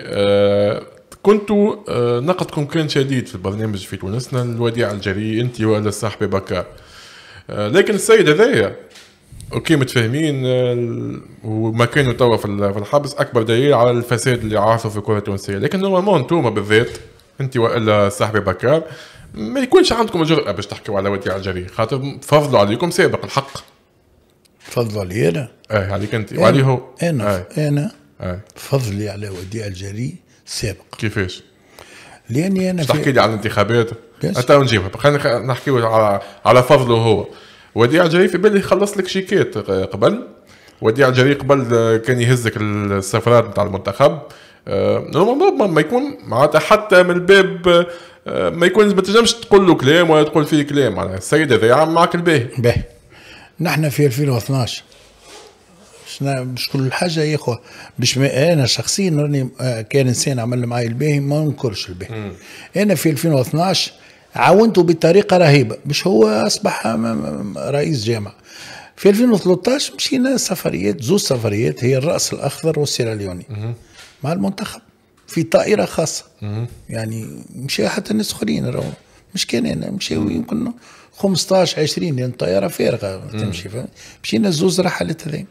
آه، كنت آه، نقدكم كان شديد في البرنامج في تونسنا الوديع الجري انت ولا صاحبي بكار آه، لكن السيد هذايا اوكي متفاهمين وما كانوا توا في الحبس اكبر دليل على الفساد اللي عاصوا في الكره التونسيه لكن نورمالمون انتوما بالذات انت والا صاحبي بكار ما يكونش عندكم الجرأة باش تحكيوا على وديع الجري خاطر فضلوا عليكم سابق الحق فضلوا علي انا؟ ايه عليك انت وعليه هو انا انا أي. فضلي على وديع الجري سابق كيفاش؟ لاني انا تحكي لي على الانتخابات حتى نجيبها خلينا نحكيو على على فضله هو وديع الجري في بالي خلص لك شيكات قبل وديع الجري قبل كان يهزك السفرات نتاع المنتخب أه، ما يكون معناتها حتى من الباب أه، ما يكون ما تنجمش تقول له كلام ولا تقول فيه كلام معناها السيد هذا يعمل معك الباهي باهي نحن في 2012 مش كل حاجه يا اخو مش انا شخصيا راني آه، كان انسان عمل معايا الباهي ما ننكرش الباهي انا في 2012 عاونته بطريقه رهيبه مش هو اصبح آه، رئيس جامعه في 2013 مشينا سفريات زوج سفريات هي الراس الاخضر والسيراليوني مع المنتخب في طائره خاصه يعني مشى حتى الناس اخرين مش كان انا مشاو يمكن 15 20 لان الطياره فارغه تمشي مشينا زوز رحلات هذين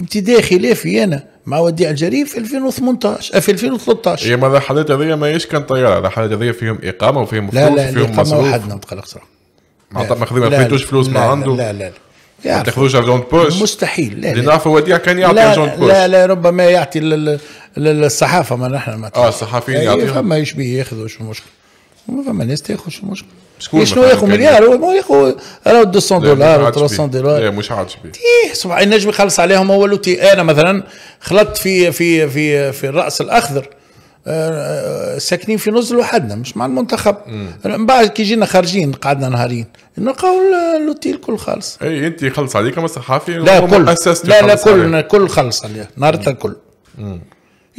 ابتدائي خلافي انا مع وديع الجريف في 2018 آه، في 2013 يا ما حالات هذيا ماهيش كان طياره حالات هذيا فيهم اقامه وفيهم فلوس لا لا وفيهم مصروف وحدنا ما تقلقش معناتها ماخذين ما فيتوش فلوس ما عنده لا لا لا, لا. ما تاخذوش ارجون بوش مستحيل لا لا لا وديع كان يعطي ارجون بوش لا لا ربما يعطي للصحافه ما نحن ما اه الصحافيين يعطيهم فما به ياخذوا شو المشكل فما ناس تاخذ شو المشكل شنو ياخذ مليار هو ياخذ راه 200 دولار 300 دولار مش عاجبي تيه إيه، النجم يخلص عليهم هو لوتي انا مثلا خلطت في في في في الراس الاخضر آه، آه، ساكنين في نزل وحدنا مش مع المنتخب من بعد كي جينا خارجين قعدنا نهارين نلقاو لوتي الكل خالص اي انت خلص عليك اما صحافي لا كل لا لا كل كل خلص عليه نهار الكل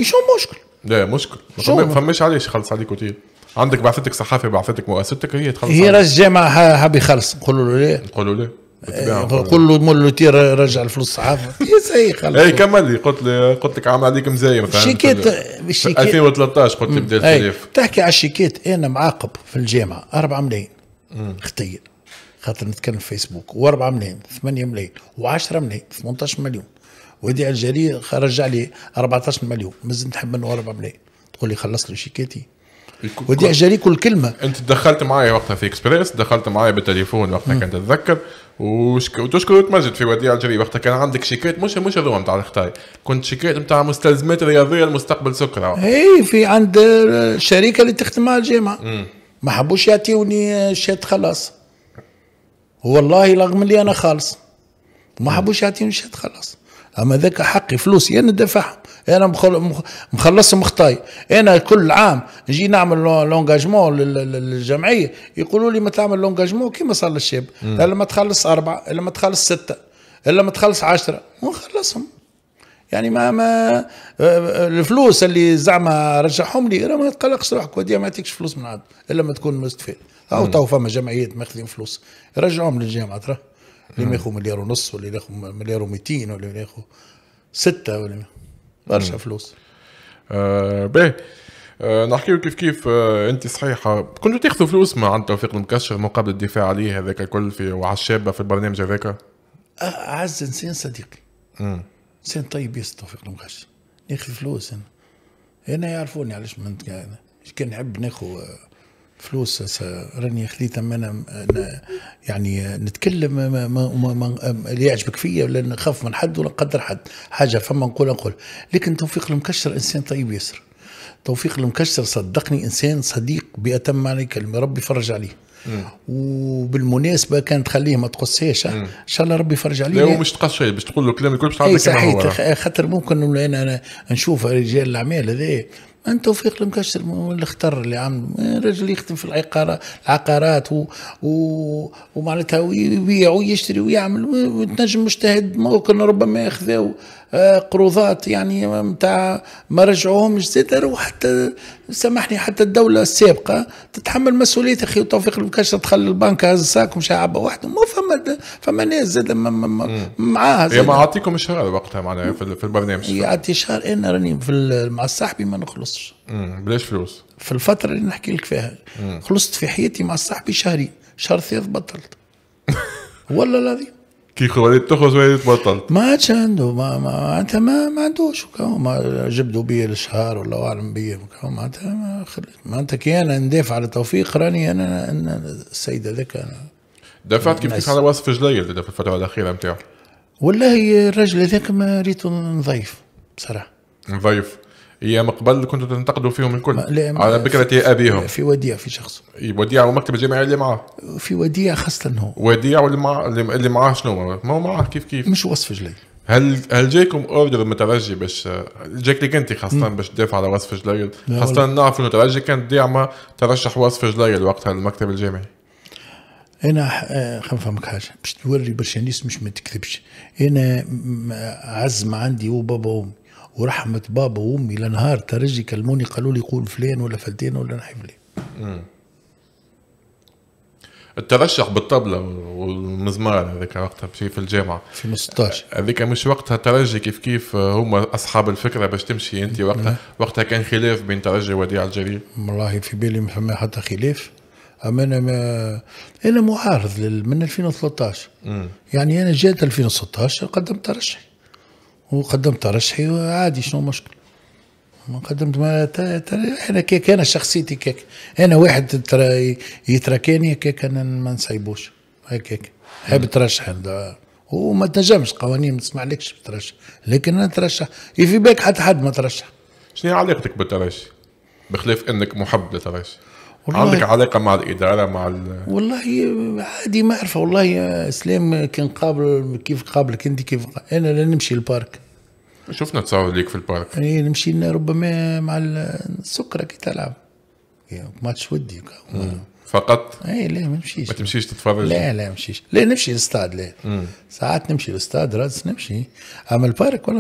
شو مشكل لا مشكل ما فماش علاش خلص عليك اوتيل عندك بعثتك صحافه بعثتك مؤسستك هي تخلص هي رجع معها حبي خلص نقول له ليه نقول إيه، له ليه قول له مول تير رجع الفلوس الصحافه يا سي خلص اي كمل لي قلت لي قلت لك عامل عليك مزايم شيكيت شيكيت 2013 قلت لي بدي إيه، الخليف تحكي على الشيكيت انا معاقب في الجامعه 4 ملايين خطير خاطر نتكلم في فيسبوك و4 ملايين 8 ملايين و10 ملايين 18 مليون وديع الجري رجع لي 14 مليون مازلت نحب منه 4 ملايين تقول لي خلص له شيكاتي ودي اجاري كل كلمه انت دخلت معايا وقتها في اكسبريس دخلت معايا بالتليفون وقتها كنت اتذكر وشك... وتشكر وتمجد في وديع الجري وقتها كان عندك شيكات مش مش هذوما تاع الخطاي كنت شيكات نتاع مستلزمات رياضيه لمستقبل سكرة اي في عند الشركه اللي تخدم مع الجامعه ما حبوش يعطيوني شات خلاص والله رغم اللي انا خالص ما حبوش يعطيوني شات خلاص اما ذاك حقي فلوسي انا ندفعهم انا مخلصهم خطاي انا كل عام نجي نعمل لونجاجمون للجمعيه يقولوا لي ما تعمل لونجاجمون كيما صار للشاب ما تخلص اربعه الا ما تخلص سته الا ما تخلص عشرة ونخلصهم يعني ما ما آه، آه، الفلوس اللي زعما رجعهم لي راه ما تقلقش روحك ما يعطيكش فلوس من عاد الا ما تكون مستفيد او تو فما جمعيات ماخذين فلوس رجعهم للجامعه ترى اللي نعم. ياخذوا مليار ونص واللي ياخذوا مليار و200 واللي ياخذوا سته ولا برشا نعم. فلوس آه، باهي أه نحكيو كيف كيف أه انت صحيحه آه، كنتوا تاخذوا فلوس مع عند توفيق المكشر مقابل الدفاع عليه هذاك الكل في وعلى الشابه في البرنامج هذاك أه، اعز انسان صديقي امم انسان طيب ياسر توفيق المكشر ناخذ فلوس انا انا يعرفوني علاش من كان نحب ناخذ فلوس راني خليتها انا يعني نتكلم ما ما ما اللي يعجبك فيا ولا نخاف من حد ولا نقدر حد حاجه فما نقول نقول لكن توفيق المكشر انسان طيب ياسر توفيق المكشر صدقني انسان صديق باتم معنى الكلمه ربي يفرج عليه وبالمناسبه كانت خليه ما تقصهاش ان شاء الله ربي يفرج عليه لا مش تقص شيء باش تقول له الكلام الكل باش تعطيه كما خاطر ممكن انا نشوف رجال الاعمال هذا ان توفيق المكشر الاختر اللي عمله رجل يخدم في العقارات العقارات و... و... ومعناتها ويبيع ويشتري ويعمل وتنجم مجتهد ممكن ربما ياخذه آه، قروضات يعني نتاع آه، ما رجعوهمش زاد وحتى سامحني حتى الدوله السابقه تتحمل مسؤوليه اخي توفيق المكاش دخل البنك هز ساك ومشى عبى وحده ما فما فما ناس زاد معاها زاد ما اعطيكم الشهر وقتها معناها في البرنامج يعطي شهر انا راني في مع صاحبي ما نخلصش بلاش فلوس في الفتره اللي نحكي لك فيها خلصت في حياتي مع صاحبي شهرين شهر ثالث بطلت والله العظيم كي وليت تخرج وليت بطلت ما عنده ما ما انت ما ما عندوش ما جبدوا بي الشهر ولا اعلم بي معناتها ما خلت معناتها كي انا ندافع على توفيق راني انا انا السيد هذاك دفعت كيف كيف على وصف جليل في الفتره الاخيره نتاعو والله الراجل هذاك ما ريتو نظيف بصراحه نظيف ايام قبل كنتوا تنتقدوا فيهم الكل على فكره ابيهم في وديع في شخص وديع ومكتب الجامعي اللي معاه في وديع خاصه هو وديع واللي معاه اللي معاه شنو ما هو معاه كيف كيف مش وصف جلي هل هل جايكم اوردر مترجي باش جاك لك انت خاصه باش تدافع على وصف جليل خاصه نعرف انه ترجي كانت داعمه ترشح وصف جليل وقتها المكتب الجامعي انا آه، خلينا نفهمك حاجه باش توري برشا ناس مش ما تكذبش انا عزم عندي هو بابا وامي ورحمه بابا وامي لنهار ترجي كلموني قالوا لي قول فلان ولا فلتين ولا نحي فلان الترشح بالطبلة والمزمار هذيك وقتها في في الجامعة في 16 هذيك مش وقتها ترجي كيف كيف هما أصحاب الفكرة باش تمشي أنت وقتها وقتها كان خلاف بين ترجي ووديع الجرير والله في بالي ما فما حتى خلاف أما أنا ما أنا معارض من 2013 م. يعني أنا جات 2016 قدمت ترشح وقدمت ترشحي وعادي شنو مشكل ما قدمت ما تا تا انا كيك انا شخصيتي كيك انا واحد يتركني كيك انا ما نسيبوش هكاك حاب ترشح وما تنجمش قوانين ما تسمحلكش ترشح لكن انا ترشح في بالك حتى حد ما ترشح شنو هي علاقتك بالترشي بخلاف انك محب للترشي والله عندك علاقه مع الاداره مع ال... والله عادي ما اعرفه والله اسلام كان قابل كيف قابلك انت كيف انا لا نمشي البارك شفنا تصاور ليك في البارك اي نمشي لنا ربما مع السكره كي تلعب ماتش ودي فقط؟ اي لا ما نمشيش ما تمشيش تتفرج؟ لا لا ما نمشيش لا نمشي للاستاد لا ساعات نمشي للاستاد راس نمشي اما البارك ولا